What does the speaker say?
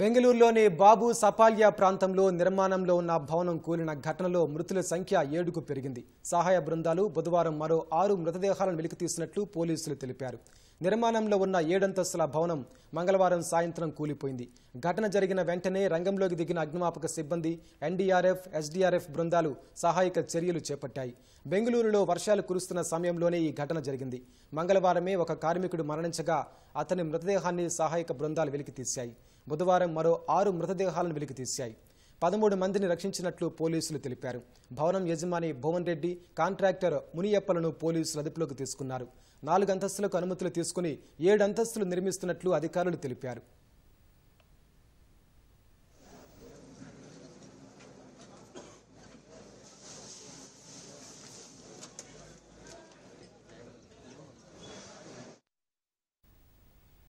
బెంగళూరులోని బాబు సపాలియా ప్రాంతంలో నిర్మాణంలో ఉన్న భవనం కూలిన ఘటనలో మృతుల సంఖ్య ఏడుకు పెరిగింది సహాయ బృందాలు బుధవారం మరో ఆరు మృతదేహాలను వెలికితీసినట్లు పోలీసులు తెలిపారు నిర్మాణంలో ఉన్న ఏడంతస్తుల భవనం మంగళవారం సాయంత్రం కూలిపోయింది ఘటన జరిగిన వెంటనే రంగంలోకి దిగిన అగ్నిమాపక సిబ్బంది ఎన్డీఆర్ఎఫ్ ఎస్డీఆర్ఎఫ్ బృందాలు సహాయక చర్యలు చేపట్టాయి బెంగళూరులో వర్షాలు కురుస్తున్న సమయంలోనే ఈ ఘటన జరిగింది మంగళవారమే ఒక కార్మికుడు మరణించగా అతని మృతదేహాన్ని సహాయక బృందాలు వెలికితీశాయి బుధవారం మరో ఆరు మృతదేహాలను వెలికితీశాయి పదమూడు మందిని రక్షించినట్లు పోలీసులు తెలిపారు భవనం యజమాని భువన్ రెడ్డి కాంట్రాక్టర్ మునియప్పలను పోలీసులు అదుపులోకి తీసుకున్నారు నాలుగు అంతస్తులకు అనుమతులు తీసుకుని ఏడు అంతస్తులు నిర్మిస్తున్నట్లు అధికారులు తెలిపారు